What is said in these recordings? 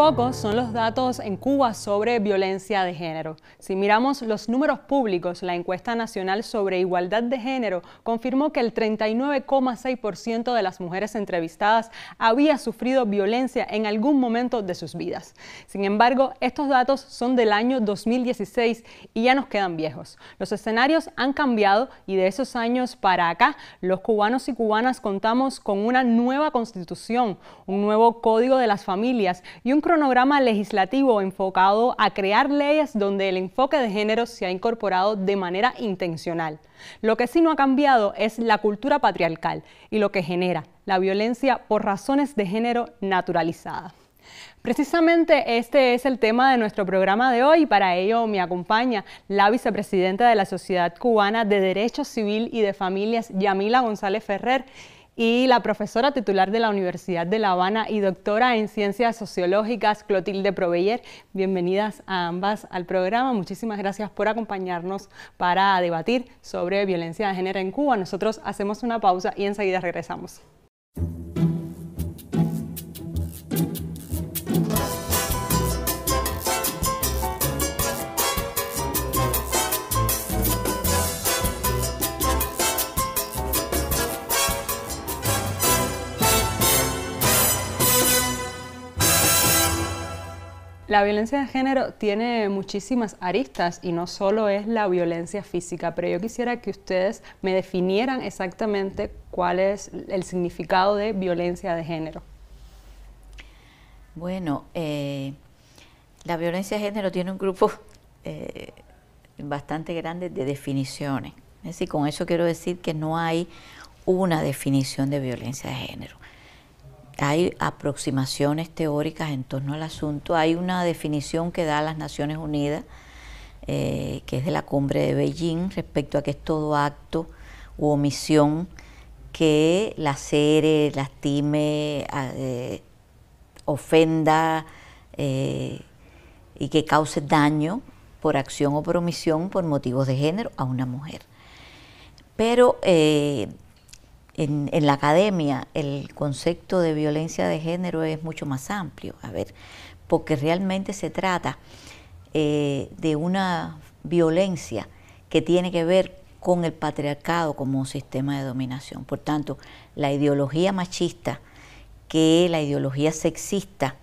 pocos son los datos en Cuba sobre violencia de género. Si miramos los números públicos, la encuesta nacional sobre igualdad de género confirmó que el 39,6% de las mujeres entrevistadas había sufrido violencia en algún momento de sus vidas. Sin embargo, estos datos son del año 2016 y ya nos quedan viejos. Los escenarios han cambiado y de esos años para acá, los cubanos y cubanas contamos con una nueva constitución, un nuevo código de las familias y un cronograma legislativo enfocado a crear leyes donde el enfoque de género se ha incorporado de manera intencional. Lo que sí no ha cambiado es la cultura patriarcal y lo que genera la violencia por razones de género naturalizada. Precisamente este es el tema de nuestro programa de hoy y para ello me acompaña la vicepresidenta de la Sociedad Cubana de Derecho Civil y de Familias, Yamila González Ferrer, y la profesora titular de la Universidad de La Habana y doctora en Ciencias Sociológicas, Clotilde Proveyer. Bienvenidas a ambas al programa. Muchísimas gracias por acompañarnos para debatir sobre violencia de género en Cuba. Nosotros hacemos una pausa y enseguida regresamos. La violencia de género tiene muchísimas aristas y no solo es la violencia física, pero yo quisiera que ustedes me definieran exactamente cuál es el significado de violencia de género. Bueno, eh, la violencia de género tiene un grupo eh, bastante grande de definiciones. Es decir, con eso quiero decir que no hay una definición de violencia de género hay aproximaciones teóricas en torno al asunto. Hay una definición que da las Naciones Unidas, eh, que es de la cumbre de Beijing, respecto a que es todo acto u omisión que la sere lastime, eh, ofenda eh, y que cause daño por acción o por omisión por motivos de género a una mujer. Pero en, la academia el concepto de violencia de género es mucho más amplio, a ver, porque realmente se trata eh, de una violencia que tiene que ver con el patriarcado como un sistema de dominación. Por tanto, la ideología machista, que es la ideología sexista,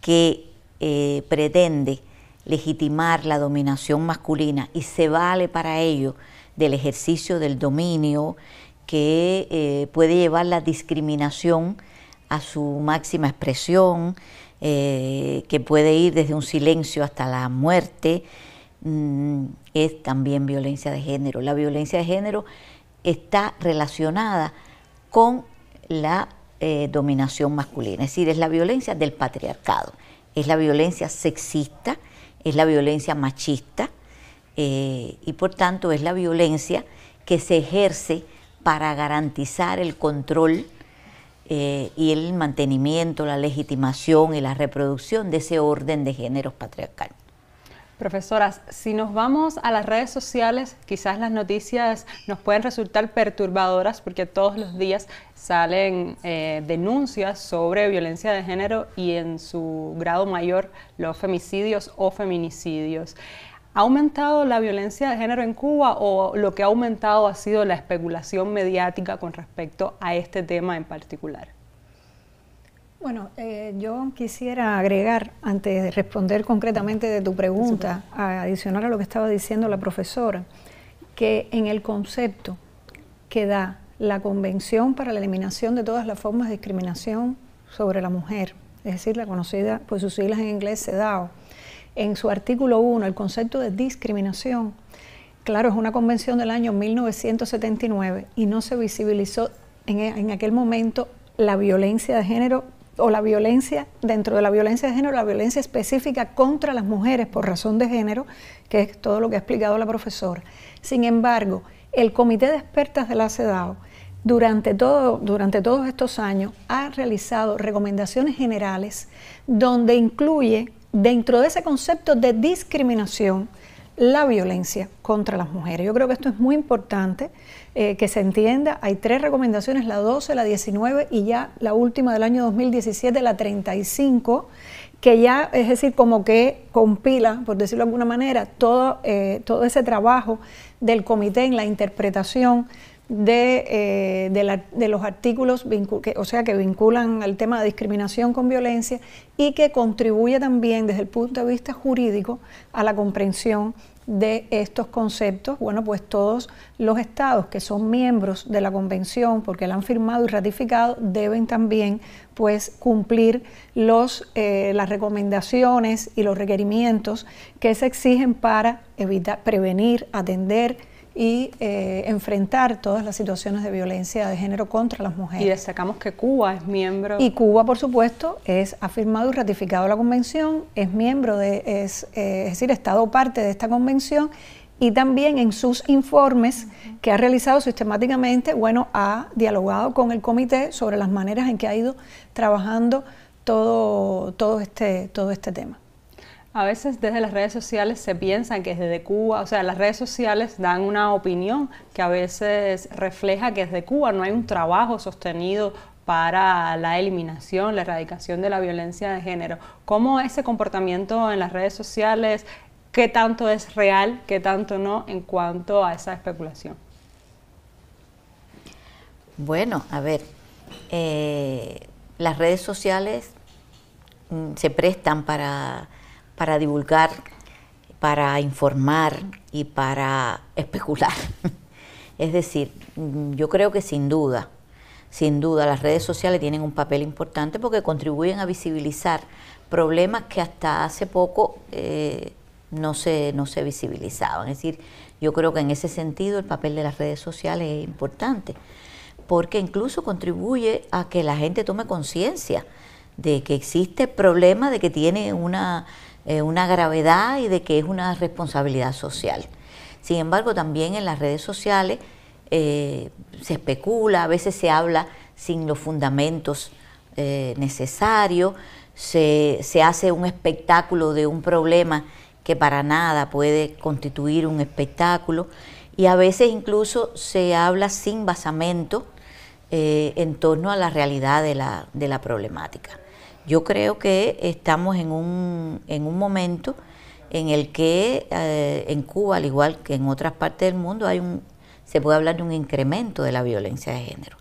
que eh, pretende legitimar la dominación masculina y se vale para ello del ejercicio del dominio, que eh, puede llevar la discriminación a su máxima expresión, eh, que puede ir desde un silencio hasta la muerte, mm, es también violencia de género. La violencia de género está relacionada con la eh, dominación masculina, es decir, es la violencia del patriarcado, es la violencia sexista, es la violencia machista y por tanto es la violencia que se ejerce para garantizar el control eh, y el mantenimiento, la legitimación y la reproducción de ese orden de géneros patriarcal. Profesoras, si nos vamos a las redes sociales, quizás las noticias nos pueden resultar perturbadoras porque todos los días salen eh, denuncias sobre violencia de género y en su grado mayor los femicidios o feminicidios. ¿Ha aumentado la violencia de género en Cuba o lo que ha aumentado ha sido la especulación mediática con respecto a este tema en particular? Bueno, eh, yo quisiera agregar, antes de responder concretamente de tu pregunta, a a lo que estaba diciendo la profesora, que en el concepto que da la Convención para la Eliminación de todas las formas de discriminación sobre la mujer, es decir, la conocida por pues sus siglas en inglés CEDAW, en su artículo 1 el concepto de discriminación. Claro, es una convención del año 1979 y no se visibilizó en, aquel momento la violencia de género o la violencia, dentro de la violencia de género, la violencia específica contra las mujeres por razón de género, que es todo lo que ha explicado la profesora. Sin embargo, el Comité de Expertas de la CEDAW durante todos estos años ha realizado recomendaciones generales donde incluye dentro de ese concepto de discriminación la violencia contra las mujeres. Yo creo que esto es muy importante eh, que se entienda. Hay tres recomendaciones, la 12, la 19 y ya la última del año 2017, la 35, que ya, es decir, como que compila, por decirlo de alguna manera, todo, eh, todo ese trabajo del comité en la interpretación eh, de, los artículos, que, o sea, que vinculan al tema de discriminación con violencia y que contribuye también desde el punto de vista jurídico a la comprensión de estos conceptos, bueno, pues todos los estados que son miembros de la convención, porque la han firmado y ratificado, deben también pues cumplir los, eh, las recomendaciones y los requerimientos que se exigen para evitar, prevenir, atender, y eh, enfrentar todas las situaciones de violencia de género contra las mujeres. Y destacamos que Cuba es miembro. Y Cuba, por supuesto, es ha firmado y ratificado la convención, es miembro de, es, eh, es decir, estado parte de esta convención y también en sus informes que ha realizado sistemáticamente, bueno, ha dialogado con el comité sobre las maneras en que ha ido trabajando todo, todo, este, todo este tema. A veces desde las redes sociales se piensa que es desde Cuba, o sea, las redes sociales dan una opinión que a veces refleja que desde Cuba no hay un trabajo sostenido para la eliminación, la erradicación de la violencia de género. ¿Cómo ese comportamiento en las redes sociales, qué tanto es real, qué tanto no en cuanto a esa especulación? Bueno, a ver, eh, las redes sociales mm, se prestan para para divulgar, para informar y para especular. es decir, mm, yo creo que sin duda, sin duda las redes sociales tienen un papel importante porque contribuyen a visibilizar problemas que hasta hace poco eh, no, se, no se visibilizaban. Es decir, yo creo que en ese sentido el papel de las redes sociales es importante porque incluso contribuye a que la gente tome conciencia de que existe problema, de que tiene una eh, una gravedad y de que es una responsabilidad social. Sin embargo, también en las redes sociales eh, se especula, a veces se habla sin los fundamentos eh, necesarios, se, hace un espectáculo de un problema que para nada puede constituir un espectáculo y a veces incluso se habla sin basamento en torno a la realidad de la problemática. Yo creo que estamos en un, en un momento en el que eh, en Cuba, al igual que en otras partes del mundo, hay un, se puede hablar de un incremento de la violencia de género.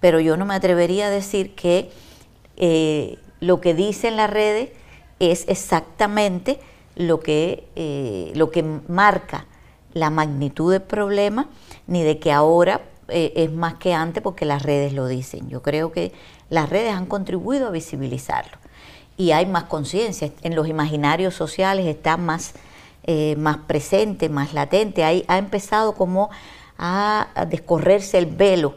Pero yo no me atrevería a decir que eh, lo que dicen las redes es exactamente lo que, eh, lo que marca la magnitud del problema, ni de que ahora eh, es más que antes porque las redes lo dicen. Yo creo que las redes han contribuido a visibilizarlo y hay más conciencia. En los imaginarios sociales está más, eh, más presente, más latente. ahí ha empezado como a, descorrerse el velo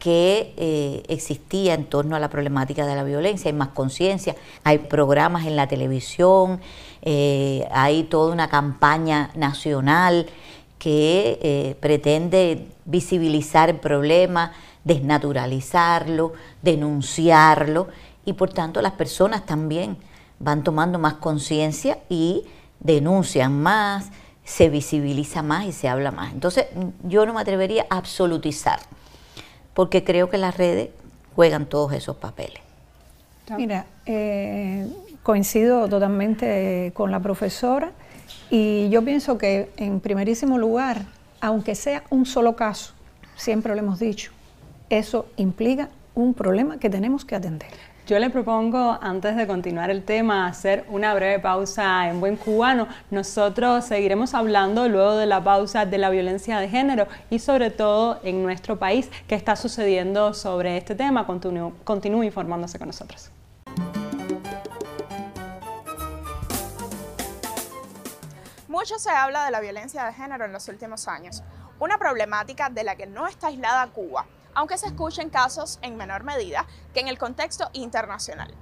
que eh, existía en torno a la problemática de la violencia, hay más conciencia, hay programas en la televisión, hay toda una campaña nacional que eh, pretende visibilizar el problema, desnaturalizarlo, denunciarlo y por tanto las personas también van tomando más conciencia y denuncian más, se visibiliza más y se habla más. Entonces yo no me atrevería a absolutizar, porque creo que las redes juegan todos esos papeles. Mira, eh, coincido totalmente con la profesora. Y yo pienso que en primerísimo lugar, aunque sea un solo caso, siempre lo hemos dicho, eso implica un problema que tenemos que atender. Yo le propongo, antes de continuar el tema, hacer una breve pausa en buen cubano. Nosotros seguiremos hablando luego de la pausa de la violencia de género y sobre todo en nuestro país, qué está sucediendo sobre este tema. Continúe, continúe informándose con nosotros. Mucho se habla de la violencia de género en los últimos años, una problemática de la que no está aislada Cuba, aunque se escuchen casos en menor medida que en el contexto internacional.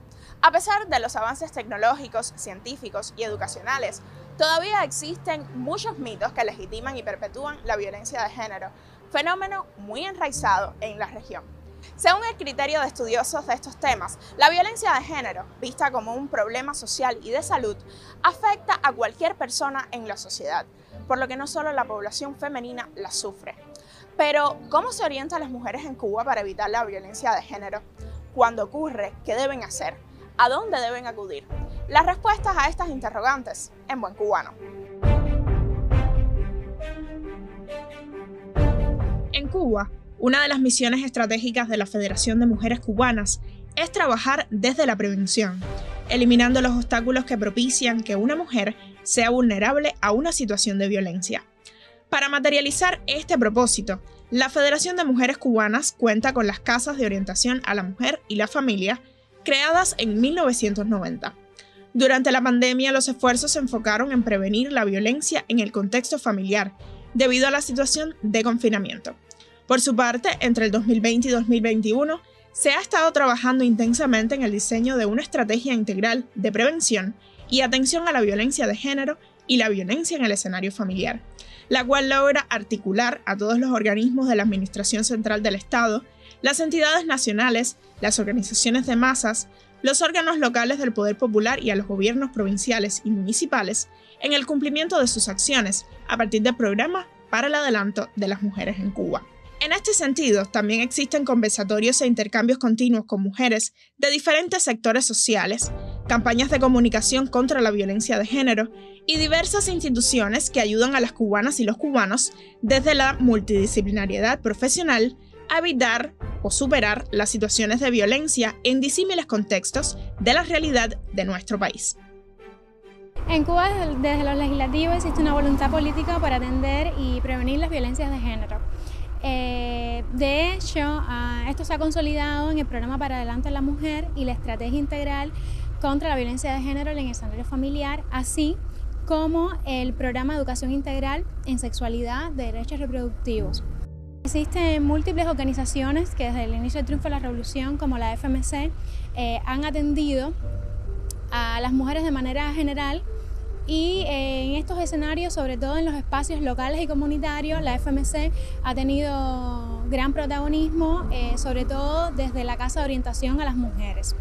A pesar de los avances tecnológicos, científicos y educacionales, todavía existen muchos mitos que legitiman y perpetúan la violencia de género, fenómeno muy enraizado en la región. Según el criterio de estudiosos de estos temas, la violencia de género, vista como un problema social y de salud, afecta a cualquier persona en la sociedad, por lo que no solo la población femenina la sufre. Pero, ¿cómo se orientan las mujeres en Cuba para evitar la violencia de género? cuando ocurre? ¿Qué deben hacer? ¿A dónde deben acudir? Las respuestas a estas interrogantes en Buen Cubano. En Cuba, una de las misiones estratégicas de la Federación de Mujeres Cubanas es trabajar desde la prevención, eliminando los obstáculos que propician que una mujer sea vulnerable a una situación de violencia. Para materializar este propósito, la Federación de Mujeres Cubanas cuenta con las Casas de Orientación a la Mujer y la Familia, creadas en 1990. Durante la pandemia, los esfuerzos se enfocaron en prevenir la violencia en el contexto familiar, debido a la situación de confinamiento. Por su parte, entre el 2020 y 2021, se ha estado trabajando intensamente en el diseño de una estrategia integral de prevención y atención a la violencia de género y la violencia en el escenario familiar, la cual logra articular a todos los organismos de la Administración Central del Estado, las entidades nacionales, las organizaciones de masas, los órganos locales del Poder Popular y a los gobiernos provinciales y municipales en el cumplimiento de sus acciones a partir del programa para el adelanto de las mujeres en Cuba. En este sentido, también existen conversatorios e intercambios continuos con mujeres de diferentes sectores sociales, campañas de comunicación contra la violencia de género y diversas instituciones que ayudan a las cubanas y los cubanos desde la multidisciplinariedad profesional a evitar o superar las situaciones de violencia en disímiles contextos de la realidad de nuestro país. En Cuba, desde los legislativos, existe una voluntad política para atender y prevenir las violencias de género. Eh, de hecho, ah, esto se ha consolidado en el programa para Adelante la Mujer y la Estrategia Integral contra la Violencia de Género en el escenario familiar, así como el programa de Educación Integral en Sexualidad, de Derechos Reproductivos. Existen múltiples organizaciones que desde el inicio del triunfo de la revolución, como la FMC, eh, han atendido a las mujeres de manera general y eh, en estos escenarios, sobre todo en los espacios locales y comunitarios, la FMC ha tenido gran protagonismo, eh, sobre todo desde la Casa de Orientación a las Mujeres.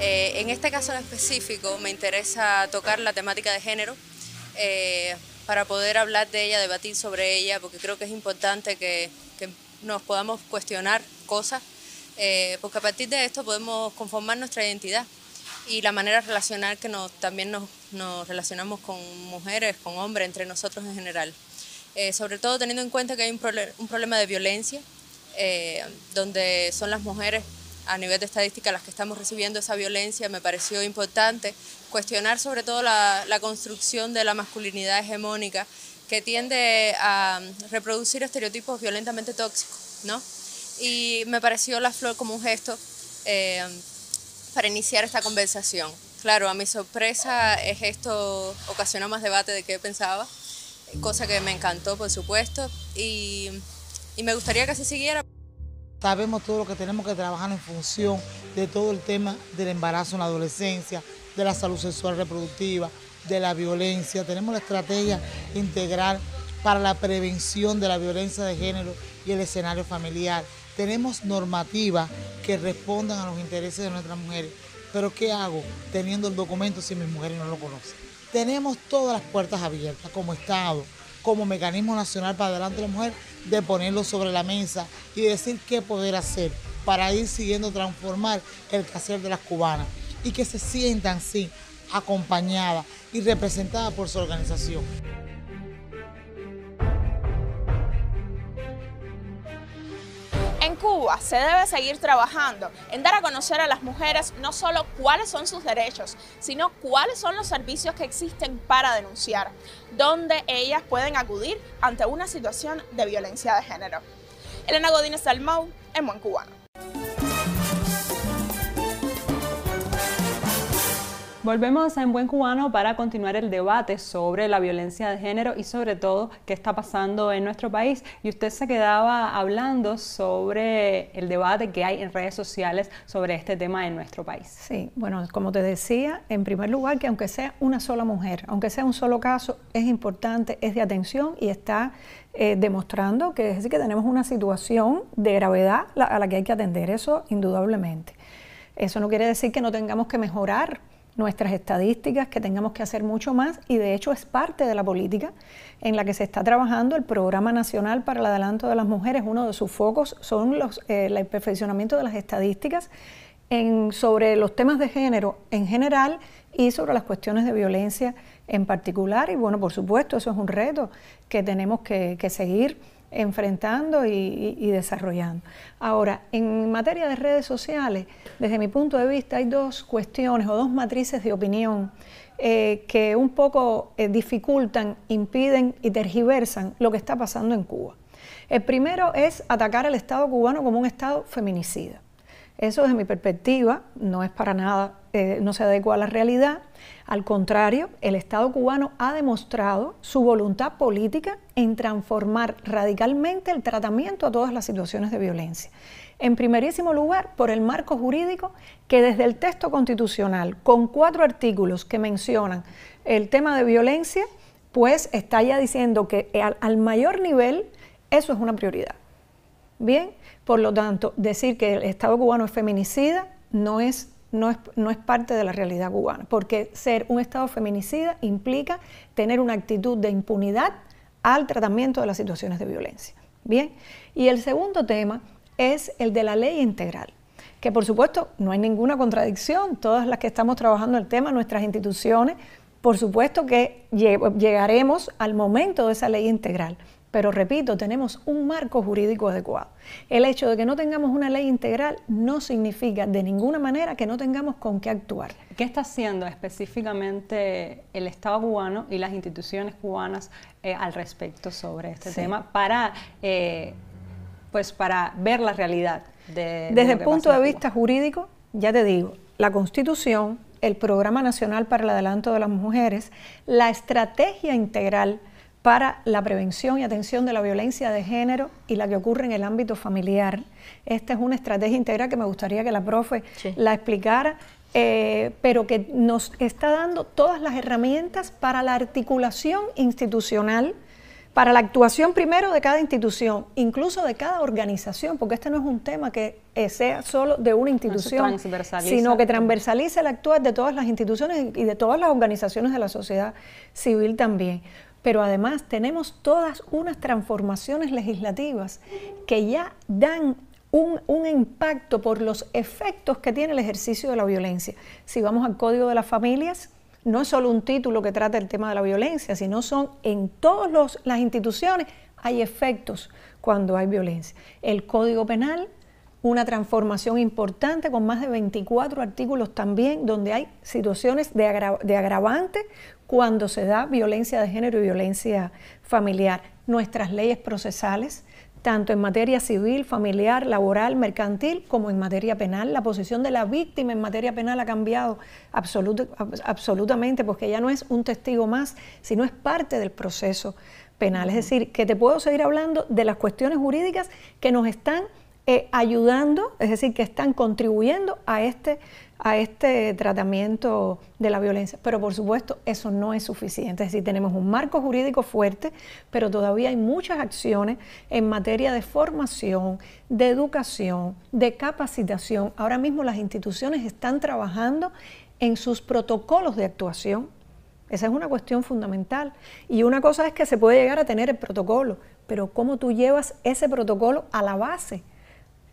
Eh, en este caso en específico me interesa tocar la temática de género para poder hablar de ella, debatir sobre ella, porque creo que es importante que nos podamos cuestionar cosas, porque a partir de esto podemos conformar nuestra identidad y la manera relacional que también nos, relacionamos con mujeres, con hombres, entre nosotros en general. Eh, sobre todo teniendo en cuenta que hay un, problema de violencia, eh, donde son las mujeres a nivel de estadística las que estamos recibiendo esa violencia, me pareció importante cuestionar sobre todo la, construcción de la masculinidad hegemónica que tiende a reproducir estereotipos violentamente tóxicos, ¿no? Y me pareció la flor como un gesto eh, para iniciar esta conversación. Claro, a mi sorpresa es esto ocasionó más debate de que pensaba, cosa que me encantó, por supuesto, y, y me gustaría que se siguiera. Sabemos todo lo que tenemos que trabajar en función de todo el tema del embarazo en la adolescencia, de la salud sexual reproductiva, de la violencia. Tenemos la estrategia integral para la prevención de la violencia de género y el escenario familiar. Tenemos normativas que respondan a los intereses de nuestras mujeres, pero ¿qué hago teniendo el documento si mis mujeres no lo conocen? Tenemos todas las puertas abiertas como Estado, como mecanismo nacional para adelante la mujer, de ponerlo sobre la mesa y decir qué poder hacer para ir siguiendo transformar el quehacer de las cubanas y que se sientan, sí, acompañadas y representadas por su organización. Cuba se debe seguir trabajando en dar a conocer a las mujeres no solo cuáles son sus derechos, sino cuáles son los servicios que existen para denunciar, donde ellas pueden acudir ante una situación de violencia de género. Elena Godínez Salmón, en Buen Cubano. Volvemos a En Buen Cubano para continuar el debate sobre la violencia de género y sobre todo qué está pasando en nuestro país. Y usted se quedaba hablando sobre el debate que hay en redes sociales sobre este tema en nuestro país. Sí, bueno, como te decía, en primer lugar que aunque sea una sola mujer, aunque sea un solo caso, es importante, es de atención y está eh, demostrando que que tenemos una situación de gravedad a la que hay que atender, eso indudablemente. Eso no quiere decir que no tengamos que mejorar nuestras estadísticas, que tengamos que hacer mucho más y de hecho es parte de la política en la que se está trabajando el Programa Nacional para el Adelanto de las Mujeres. Uno de sus focos son los, eh, el perfeccionamiento de las estadísticas en, sobre los temas de género en general y sobre las cuestiones de violencia en particular. Y bueno, por supuesto, eso es un reto que tenemos que, que seguir enfrentando y, desarrollando. Ahora, en materia de redes sociales, desde mi punto de vista, hay dos cuestiones o dos matrices de opinión eh, que un poco eh, dificultan, impiden y tergiversan lo que está pasando en Cuba. El primero es atacar al Estado cubano como un Estado feminicida. Eso desde mi perspectiva no es para nada, eh, no se adecua a la realidad. Al contrario, el Estado cubano ha demostrado su voluntad política en transformar radicalmente el tratamiento a todas las situaciones de violencia. En primerísimo lugar, por el marco jurídico que desde el texto constitucional, con cuatro artículos que mencionan el tema de violencia, pues está ya diciendo que al mayor nivel eso es una prioridad. Bien, por lo tanto, decir que el Estado cubano es feminicida no es, parte de la realidad cubana, porque ser un Estado feminicida implica tener una actitud de impunidad al tratamiento de las situaciones de violencia. Bien, y el segundo tema es el de la ley integral que por supuesto no hay ninguna contradicción, todas las que estamos trabajando el tema, nuestras instituciones, por supuesto que llegaremos al momento de esa ley integral, pero repito, tenemos un marco jurídico adecuado. El hecho de que no tengamos una ley integral no significa de ninguna manera que no tengamos con qué actuar. ¿Qué está haciendo específicamente el Estado cubano y las instituciones cubanas eh, al respecto sobre este tema para, eh, pues para ver la realidad? Desde el punto de vista jurídico, ya te digo, la Constitución, el Programa Nacional para el Adelanto de las Mujeres, la Estrategia Integral para la prevención y atención de la violencia de género y la que ocurre en el ámbito familiar. Esta es una estrategia integral que me gustaría que la profe la explicara, eh, pero que nos está dando todas las herramientas para la articulación institucional, para la actuación primero de cada institución, incluso de cada organización, porque este no es un tema que eh, sea solo de una institución, sino que transversalice el actuar de todas las instituciones y de todas las organizaciones de la sociedad civil también pero además tenemos todas unas transformaciones legislativas que ya dan un, impacto por los efectos que tiene el ejercicio de la violencia. Si vamos al Código de las Familias, no es solo un título que trata el tema de la violencia, sino son en todas las instituciones hay efectos cuando hay violencia. El Código Penal una transformación importante con más de 24 artículos también donde hay situaciones de, agravante cuando se da violencia de género y violencia familiar. Nuestras leyes procesales, tanto en materia civil, familiar, laboral, mercantil, como en materia penal. La posición de la víctima en materia penal ha cambiado absolutamente, porque ya no es un testigo más, sino es parte del proceso penal. Es decir, que te puedo seguir hablando de las cuestiones jurídicas que nos están eh, ayudando, es decir, que están contribuyendo a este, a este tratamiento de la violencia. Pero por supuesto, eso no es suficiente. Es decir, tenemos un marco jurídico fuerte, pero todavía hay muchas acciones en materia de formación, de educación, de capacitación. Ahora mismo las instituciones están trabajando en sus protocolos de actuación. Esa es una cuestión fundamental. Y una cosa es que se puede llegar a tener el protocolo, pero cómo tú llevas ese protocolo a la base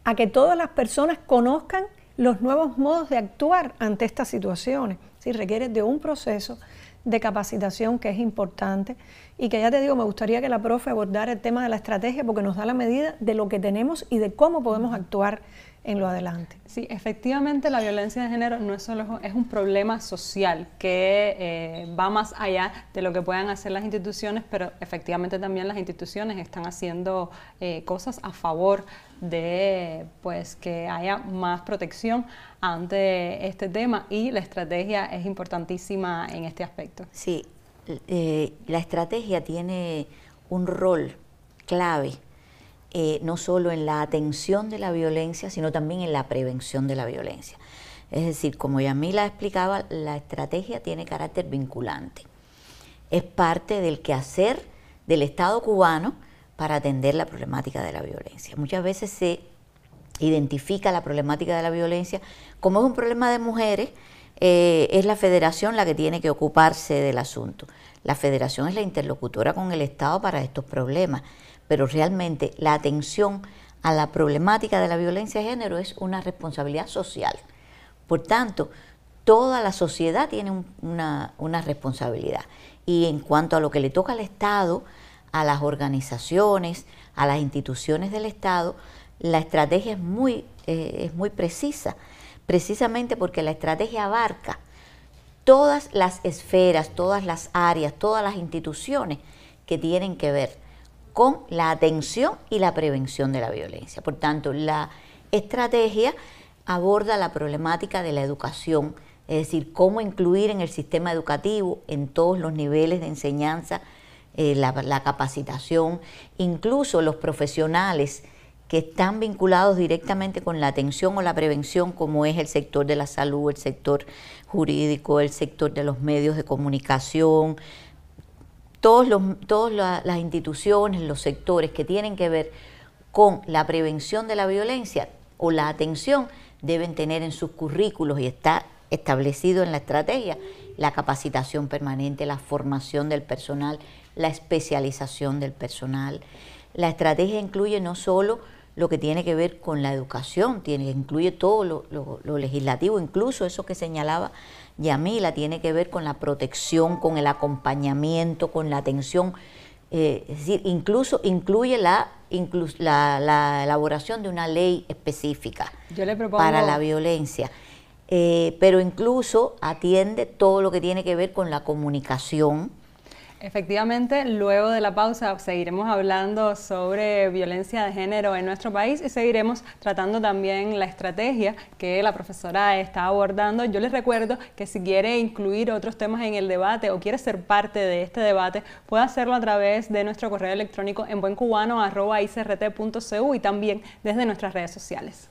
a que todas las personas conozcan los nuevos modos de actuar ante estas situaciones. Si requiere de un proceso de capacitación que es importante y que ya te digo, me gustaría que la profe abordara el tema de la estrategia porque nos da la medida de lo que tenemos y de cómo podemos actuar en lo adelante. Sí, efectivamente la violencia de género no es solo es un problema social que eh, va más allá de lo que puedan hacer las instituciones, pero efectivamente también las instituciones están haciendo eh, cosas a favor de pues que haya más protección ante este tema y la estrategia es importantísima en este aspecto. Sí, eh, la estrategia tiene un rol clave eh, no solo en la atención de la violencia, sino también en la prevención de la violencia. Es decir, como Yamila explicaba, la estrategia tiene carácter vinculante. Es parte del quehacer del Estado cubano para atender la problemática de la violencia. Muchas veces se identifica la problemática de la violencia como es un problema de mujeres, eh, es la federación la que tiene que ocuparse del asunto. La federación es la interlocutora con el Estado para estos problemas pero realmente la atención a la problemática de la violencia de género es una responsabilidad social. Por tanto, toda la sociedad tiene una, responsabilidad. Y en cuanto a lo que le toca al Estado, a las organizaciones, a las instituciones del Estado, la estrategia es muy, eh, es muy precisa, precisamente porque la estrategia abarca todas las esferas, todas las áreas, todas las instituciones que tienen que ver con la atención y la prevención de la violencia. Por tanto, la estrategia aborda la problemática de la educación, es decir, cómo incluir en el sistema educativo, en todos los niveles de enseñanza, eh, la, la, capacitación, incluso los profesionales que están vinculados directamente con la atención o la prevención, como es el sector de la salud, el sector jurídico, el sector de los medios de comunicación, todos todas las instituciones, los sectores que tienen que ver con la prevención de la violencia o la atención deben tener en sus currículos y está establecido en la estrategia la capacitación permanente, la formación del personal, la especialización del personal. La estrategia incluye no solo lo que tiene que ver con la educación, tiene, incluye todo lo legislativo, incluso eso que señalaba y a la tiene que ver con la protección, con el acompañamiento, con la atención. Eh, es decir, incluso incluye la, la, elaboración de una ley específica para la violencia. Eh, pero incluso atiende todo lo que tiene que ver con la comunicación, Efectivamente, luego de la pausa seguiremos hablando sobre violencia de género en nuestro país y seguiremos tratando también la estrategia que la profesora está abordando. Yo les recuerdo que si quiere incluir otros temas en el debate o quiere ser parte de este debate, puede hacerlo a través de nuestro correo electrónico en buencubano.icrt.cu y también desde nuestras redes sociales.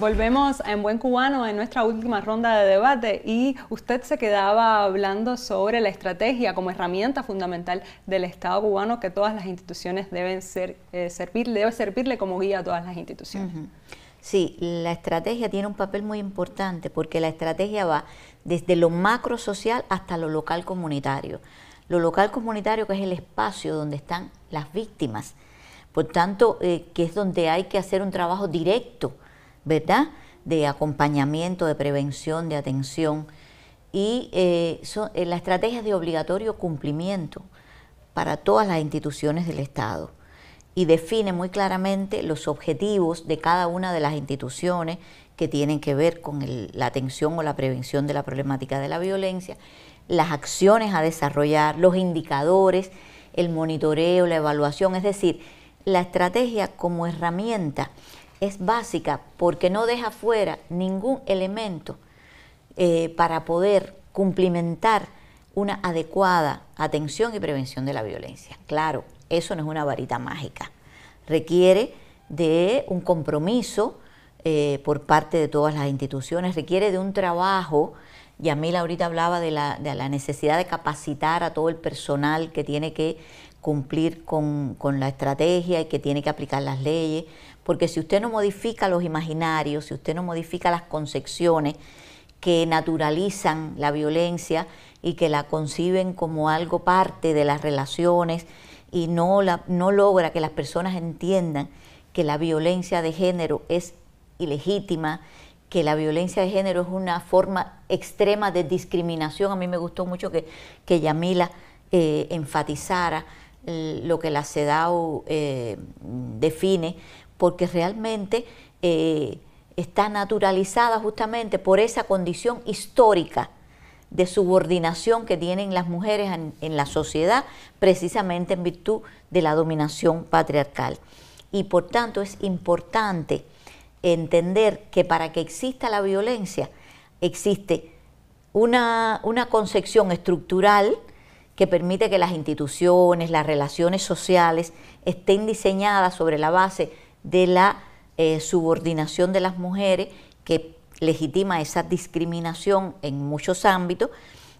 Volvemos en Buen Cubano en nuestra última ronda de debate y usted se quedaba hablando sobre la estrategia como herramienta fundamental del Estado cubano que todas las instituciones deben ser, eh, debe servirle como guía a todas las instituciones. Sí, la estrategia tiene un papel muy importante porque la estrategia va desde lo macro social hasta lo local comunitario. Lo local comunitario que es el espacio donde están las víctimas. Por tanto, eh, que es donde hay que hacer un trabajo directo ¿verdad? De acompañamiento, de prevención, de atención. Y eh, eh, la estrategia de obligatorio cumplimiento para todas las instituciones del Estado y define muy claramente los objetivos de cada una de las instituciones que tienen que ver con la atención o la prevención de la problemática de la violencia, las acciones a desarrollar, los indicadores, el monitoreo, la evaluación, es decir, la estrategia como herramienta es básica porque no deja fuera ningún elemento eh, para poder cumplimentar una adecuada atención y prevención de la violencia. Claro, eso no es una varita mágica, requiere de un compromiso eh, por parte de todas las instituciones, requiere de un trabajo. Y ahorita hablaba de la, de la necesidad de capacitar a todo el personal que tiene que cumplir con, con la estrategia y que tiene que aplicar las leyes porque si usted no modifica los imaginarios, si usted no modifica las concepciones que naturalizan la violencia y que la conciben como algo parte de las relaciones y no, la, no logra que las personas entiendan que la violencia de género es ilegítima, que la violencia de género es una forma extrema de discriminación. A mí me gustó mucho que, Yamila eh, enfatizara eh, lo que la CEDAW eh, define porque realmente eh, está naturalizada justamente por esa condición histórica de subordinación que tienen las mujeres en, la sociedad, precisamente en virtud de la dominación patriarcal. Y por tanto es importante entender que para que exista la violencia existe una, una concepción estructural que permite que las instituciones, las relaciones sociales estén diseñadas sobre la base de la eh, subordinación de las mujeres que legitima esa discriminación en muchos ámbitos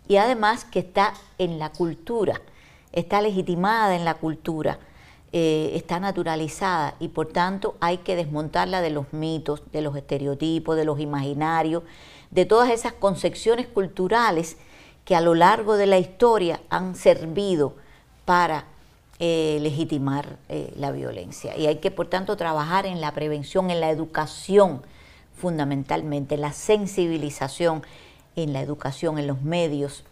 y además que está en la cultura, está legitimada en la cultura, eh, está naturalizada y por tanto hay que desmontarla de los mitos, de los estereotipos, de los imaginarios, de todas esas concepciones culturales que a lo largo de la historia han servido para eh, legitimar eh, la violencia. Y hay que, por tanto, trabajar en la prevención, en la educación, fundamentalmente, la sensibilización, en la educación, en los medios.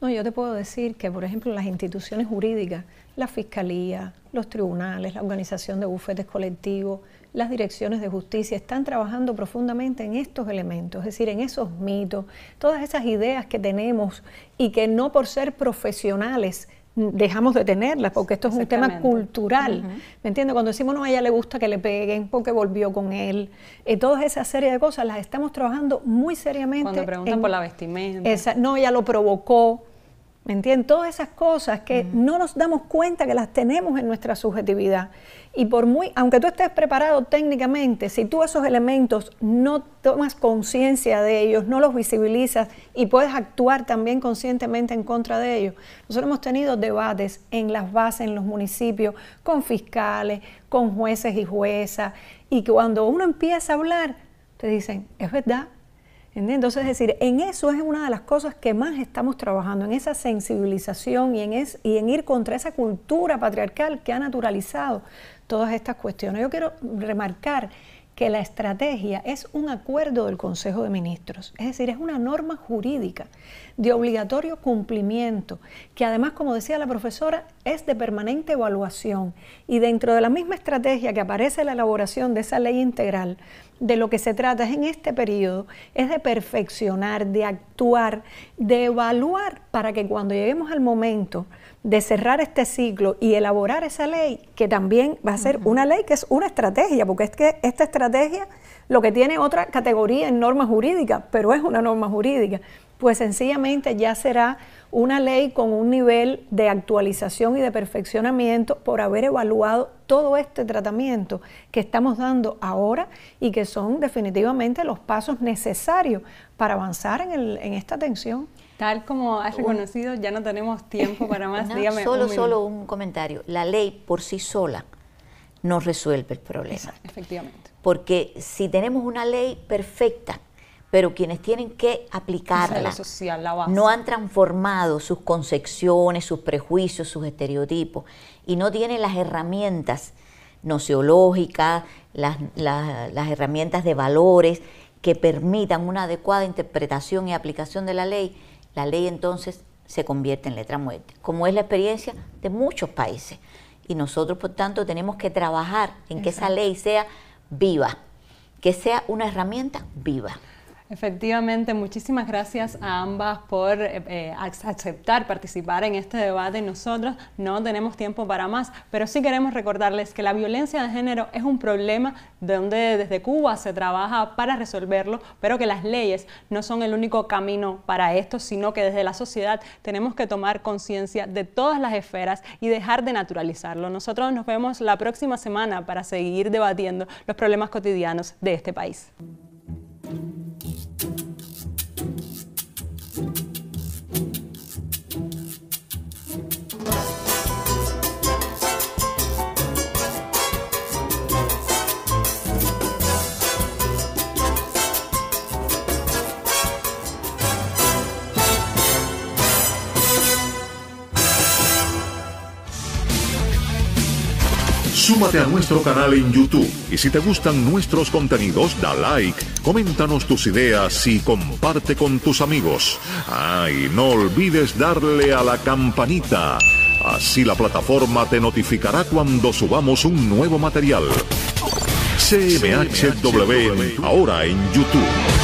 No, yo te puedo decir que, por ejemplo, las instituciones jurídicas, la fiscalía, los tribunales, la organización de bufetes colectivos, las direcciones de justicia están trabajando profundamente en estos elementos, es decir, en esos mitos, todas esas ideas que tenemos y que no por ser profesionales dejamos de tenerlas, porque esto es un tema cultural. ¿Me entiendes? Cuando decimos, no, a ella le gusta que le peguen porque volvió con él. y eh, todas esas serie de cosas las estamos trabajando muy seriamente. Cuando preguntan por la vestimenta. no, ella lo provocó. ¿Me entienden? Todas esas cosas que no nos damos cuenta que las tenemos en nuestra subjetividad. Y por muy, aunque tú estés preparado técnicamente, si tú esos elementos no tomas conciencia de ellos, no los visibilizas y puedes actuar también conscientemente en contra de ellos. Nosotros hemos tenido debates en las bases, en los municipios, con fiscales, con jueces y juezas. Y cuando uno empieza a hablar, te dicen, es verdad, entonces, es decir, en eso es una de las cosas que más estamos trabajando, en esa sensibilización y en, y en ir contra esa cultura patriarcal que ha naturalizado todas estas cuestiones. Yo quiero remarcar que la estrategia es un acuerdo del Consejo de Ministros, es decir, es una norma jurídica de obligatorio cumplimiento, que además, como decía la profesora, es de permanente evaluación. Y dentro de la misma estrategia que aparece la elaboración de esa ley integral, de lo que se trata es en este periodo, es de perfeccionar, de actuar, de evaluar para que cuando lleguemos al momento de cerrar este ciclo y elaborar esa ley, que también va a ser una ley que es una estrategia, porque es que esta estrategia lo que tiene otra categoría en norma jurídica, pero es una norma jurídica, pues sencillamente ya será una ley con un nivel de actualización y de perfeccionamiento por haber evaluado todo este tratamiento que estamos dando ahora y que son definitivamente los pasos necesarios para avanzar en, el, en esta atención. Tal como has reconocido, ya no tenemos tiempo para más. Dígame solo, un solo un comentario. La ley por sí sola no resuelve el problema. efectivamente. Porque si tenemos una ley perfecta, pero quienes tienen que aplicarla no han transformado sus concepciones, sus prejuicios, sus estereotipos y no tienen las herramientas nociológicas, las, herramientas de valores que permitan una adecuada interpretación y aplicación de la ley, la ley entonces se convierte en letra muerta, como es la experiencia de muchos países. Y nosotros, por tanto, tenemos que trabajar en que esa ley sea viva, que sea una herramienta viva. Efectivamente, muchísimas gracias a ambas por eh, eh, aceptar participar en este debate. Nosotros no tenemos tiempo para más, pero sí queremos recordarles que la violencia de género es un problema donde desde Cuba se trabaja para resolverlo, pero que las leyes no son el único camino para esto, sino que desde la sociedad tenemos que tomar conciencia de todas las esferas y dejar de naturalizarlo. Nosotros nos vemos la próxima semana para seguir debatiendo los problemas cotidianos de este país. a nuestro canal en YouTube y si te gustan nuestros contenidos, da like, coméntanos tus ideas y comparte con tus amigos. Ah, y no olvides darle a la campanita. Así la plataforma te notificará cuando subamos un nuevo material. CMHW ahora en YouTube.